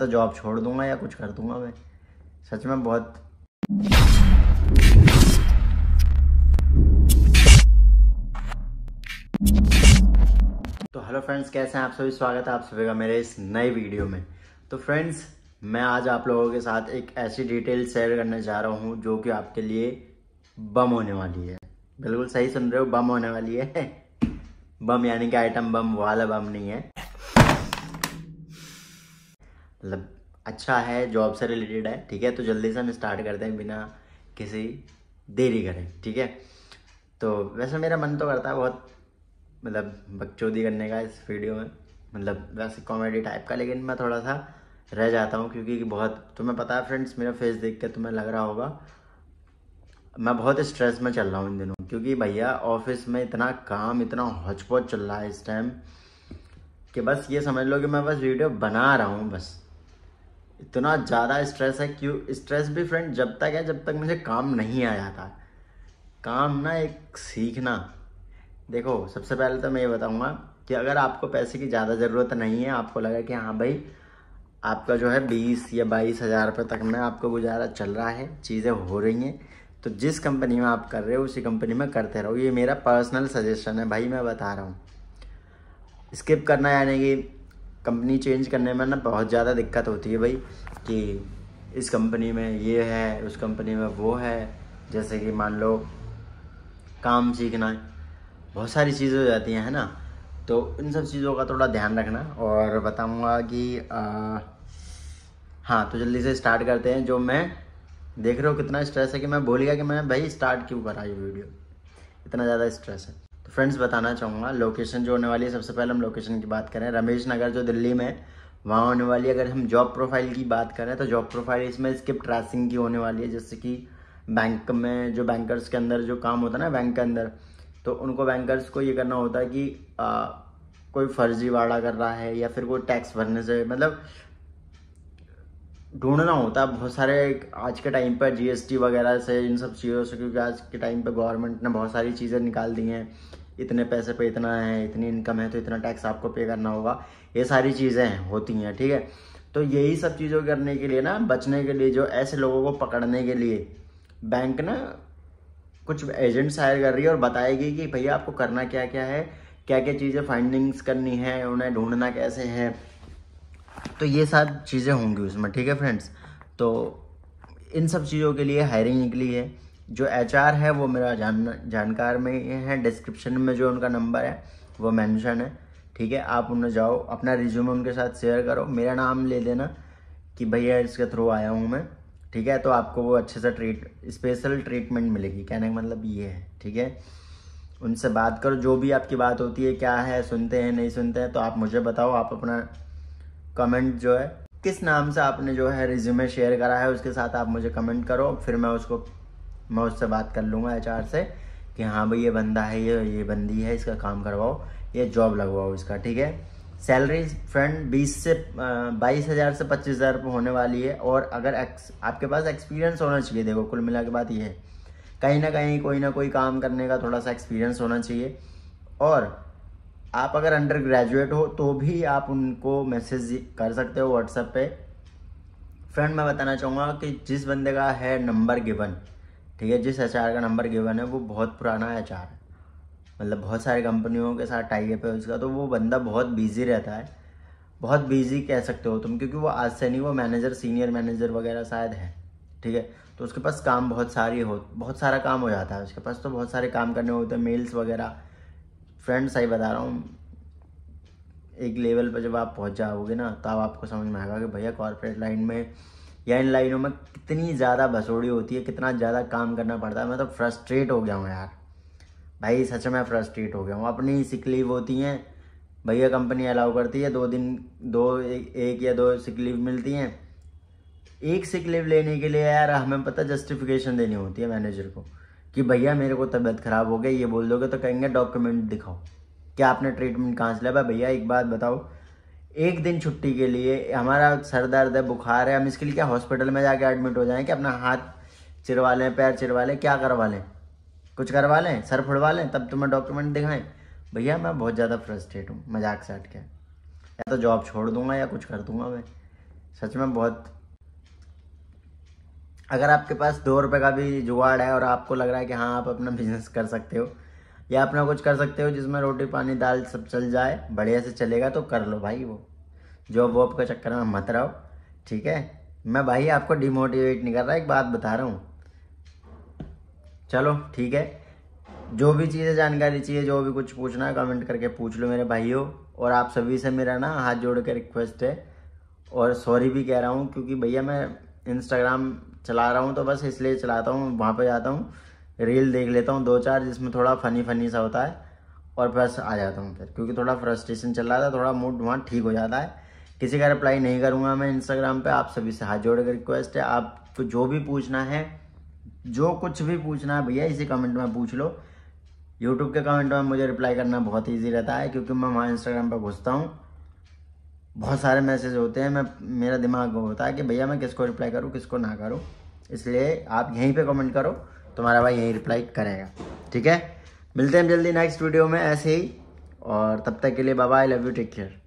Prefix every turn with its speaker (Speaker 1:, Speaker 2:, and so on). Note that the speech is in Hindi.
Speaker 1: तो जॉब छोड़ दूंगा या कुछ कर दूंगा मैं सच में बहुत तो हेलो फ्रेंड्स कैसे हैं आप सभी स्वागत है आप सभी का मेरे इस नए वीडियो में तो फ्रेंड्स मैं आज आप लोगों के साथ एक ऐसी डिटेल शेयर करने जा रहा हूं जो कि आपके लिए बम होने वाली है बिल्कुल सही सुन रहे हो बम होने वाली है बम यानी कि आइटम बम वाला बम नहीं है मतलब अच्छा है जॉब से रिलेटेड है ठीक है तो जल्दी से हम स्टार्ट करते हैं बिना किसी देरी करें ठीक है तो वैसे मेरा मन तो करता है बहुत मतलब बकचोदी करने का इस वीडियो में मतलब वैसे कॉमेडी टाइप का लेकिन मैं थोड़ा सा रह जाता हूँ क्योंकि बहुत तुम्हें पता है फ्रेंड्स मेरा फेस देख के तुम्हें लग रहा होगा मैं बहुत स्ट्रेस में चल रहा हूँ इन दिनों क्योंकि भैया ऑफिस में इतना काम इतना हौच चल रहा है इस टाइम कि बस ये समझ लो कि मैं बस वीडियो बना रहा हूँ बस इतना ज़्यादा स्ट्रेस है क्यों स्ट्रेस भी फ्रेंड जब तक है जब तक मुझे काम नहीं आया था काम ना एक सीखना देखो सबसे पहले तो मैं ये बताऊँगा कि अगर आपको पैसे की ज़्यादा ज़रूरत नहीं है आपको लगा कि हाँ भाई आपका जो है बीस या बाईस हज़ार रुपये तक में आपको गुजारा चल रहा है चीज़ें हो रही हैं तो जिस कंपनी में आप कर रहे हो उसी कंपनी में करते रहो ये मेरा पर्सनल सजेशन है भाई मैं बता रहा हूँ स्किप करना यानी कि कंपनी चेंज करने में ना बहुत ज़्यादा दिक्कत होती है भाई कि इस कंपनी में ये है उस कंपनी में वो है जैसे कि मान लो काम सीखना बहुत सारी चीज़ें हो जाती हैं है ना तो इन सब चीज़ों का थोड़ा ध्यान रखना और बताऊंगा कि आ, हाँ तो जल्दी से स्टार्ट करते हैं जो मैं देख रहे हो कितना स्ट्रेस है कि मैं भूल गया कि मैं भाई स्टार्ट क्यों करा ये वीडियो इतना ज़्यादा स्ट्रेस है तो फ्रेंड्स बताना चाहूँगा लोकेशन जो होने वाली है सबसे पहले हम लोकेशन की बात करें रमेश नगर जो दिल्ली में वहाँ होने वाली अगर हम जॉब प्रोफाइल की बात करें तो जॉब प्रोफाइल इसमें स्किप ट्रेसिंग की होने वाली है जैसे कि बैंक में जो बैंकर्स के अंदर जो काम होता है ना बैंक के अंदर तो उनको बैंकर्स को ये करना होता है कि आ, कोई फर्जीवाड़ा कर रहा है या फिर कोई टैक्स भरने से मतलब ढूंढना होता है बहुत सारे आज के टाइम पर जीएसटी वगैरह से इन सब चीज़ों से क्योंकि आज के टाइम पर गवर्नमेंट ने बहुत सारी चीज़ें निकाल दी हैं इतने पैसे पे इतना है इतनी इनकम है तो इतना टैक्स आपको पे करना होगा ये सारी चीज़ें हैं होती हैं ठीक है तो यही सब चीज़ों करने के लिए ना बचने के लिए जो ऐसे लोगों को पकड़ने के लिए बैंक ना कुछ एजेंट्स हायर कर रही है और बताएगी कि भैया आपको करना क्या क्या है क्या क्या चीज़ें फाइंडिंग्स करनी है उन्हें ढूंढना कैसे है तो ये सब चीज़ें होंगी उसमें ठीक है फ्रेंड्स तो इन सब चीज़ों के लिए हायरिंग निकली है जो एच है वो मेरा जान जानकार में है डिस्क्रिप्शन में जो उनका नंबर है वो मेंशन है ठीक है आप उन्हें जाओ अपना रिज्यूम उनके साथ शेयर करो मेरा नाम ले देना कि भैया इसके थ्रू आया हूँ मैं ठीक है तो आपको वो अच्छे से ट्रीट स्पेशल ट्रीटमेंट मिलेगी कहने का मतलब ये है ठीक है उनसे बात करो जो भी आपकी बात होती है क्या है सुनते हैं नहीं सुनते हैं तो आप मुझे बताओ आप अपना कमेंट जो है किस नाम से आपने जो है रिज्यूमे शेयर करा है उसके साथ आप मुझे कमेंट करो फिर मैं उसको मैं उससे बात कर लूँगा एच से कि हाँ भाई ये बंदा है ये ये बंदी है इसका काम करवाओ ये जॉब लगवाओ इसका ठीक है सैलरी फ्रेंड 20 से बाईस हज़ार से पच्चीस हज़ार होने वाली है और अगर एक्स आपके पास एक्सपीरियंस होना चाहिए देखो कुल मिला के बात ये है कहीं ना कहीं कोई ना कोई काम करने का थोड़ा सा एक्सपीरियंस होना चाहिए और आप अगर अंडर ग्रेजुएट हो तो भी आप उनको मैसेज कर सकते हो व्हाट्सएप पे फ्रेंड मैं बताना चाहूँगा कि जिस बंदे का है नंबर गिवन ठीक है जिस एच का नंबर गिवन है वो बहुत पुराना एच है मतलब बहुत सारी कंपनियों के साथ टाइप है उसका तो वो बंदा बहुत बिजी रहता है बहुत बिजी कह सकते हो तुम क्योंकि वो आज से नहीं वो मैनेजर सीनियर मैनेजर वगैरह शायद है ठीक है तो उसके पास काम बहुत सारी हो बहुत सारा काम हो जाता है उसके पास तो बहुत सारे काम करने होते हैं मेल्स वगैरह फ्रेंड सही बता रहा हूँ एक लेवल पर जब आप पहुँच जाओगे ना तब आपको समझ में आएगा कि भैया कॉरपोरेट लाइन में या इन लाइनों में कितनी ज़्यादा भसोड़ी होती है कितना ज़्यादा काम करना पड़ता है मैं तो फ्रस्ट्रेट हो गया हूँ यार भाई सच में फ्रस्ट्रेट हो गया हूँ अपनी सिक लीव होती हैं भैया कंपनी अलाउ करती है दो दिन दो ए, एक या दो सिक लीव मिलती हैं एक सिक लीव लेने के लिए यार हमें पता जस्टिफिकेशन देनी होती है मैनेजर को कि भैया मेरे को तबीयत ख़राब हो गई ये बोल दोगे तो कहेंगे डॉक्यूमेंट दिखाओ क्या आपने ट्रीटमेंट कहाँ से लिया भैया एक बात बताओ एक दिन छुट्टी के लिए हमारा सर दर्द है बुखार है हम इसके लिए क्या हॉस्पिटल में जाके एडमिट हो जाएं कि अपना हाथ चिरवा लें पैर चिरवा लें क्या करवा लें कुछ करवा लें सर फुड़वा लें तब तुम्हें डॉक्यूमेंट दिखाएं भैया मैं बहुत ज़्यादा फ्रस्ट्रेट हूँ मजाक से हट के या तो जॉब छोड़ दूंगा या कुछ कर दूंगा मैं सच में बहुत अगर आपके पास दो रुपये का भी जुगाड़ है और आपको लग रहा है कि हाँ आप अपना बिजनेस कर सकते हो या अपना कुछ कर सकते हो जिसमें रोटी पानी दाल सब चल जाए बढ़िया से चलेगा तो कर लो भाई वो जॉब वॉब का चक्कर में मत रहो ठीक है मैं भाई आपको डिमोटिवेट नहीं कर रहा एक बात बता रहा हूँ चलो ठीक है जो भी चीज़ें जानकारी चाहिए जो भी कुछ पूछना है कमेंट करके पूछ लो मेरे भाइयों और आप सभी से मेरा ना हाथ जोड़ के रिक्वेस्ट है और सॉरी भी कह रहा हूँ क्योंकि भैया मैं इंस्टाग्राम चला रहा हूँ तो बस इसलिए चलाता हूँ वहाँ पर जाता हूँ रील देख लेता हूँ दो चार जिसमें थोड़ा फ़नी फ़नी सा होता है और बस आ जाता हूँ फिर क्योंकि थोड़ा फ्रस्ट्रेशन चल रहा था थोड़ा मूड वहाँ ठीक हो जाता है किसी का रिप्लाई नहीं करूँगा मैं इंस्टाग्राम पर आप सभी से हाथ जोड़ रिक्वेस्ट है आपको जो भी पूछना है जो कुछ भी पूछना है भैया इसी कमेंट में पूछ लो यूट्यूब के कमेंट में मुझे रिप्लाई करना बहुत ईजी रहता है क्योंकि मैं वहाँ इंस्टाग्राम पर घुसता हूँ बहुत सारे मैसेज होते हैं मैं मेरा दिमाग होता है कि भैया मैं किसको रिप्लाई करूँ किसको ना करूँ इसलिए आप यहीं पे कमेंट करो तुम्हारा भाई यहीं रिप्लाई करेगा ठीक है मिलते हैं जल्दी नेक्स्ट वीडियो में ऐसे ही और तब तक के लिए I love you take care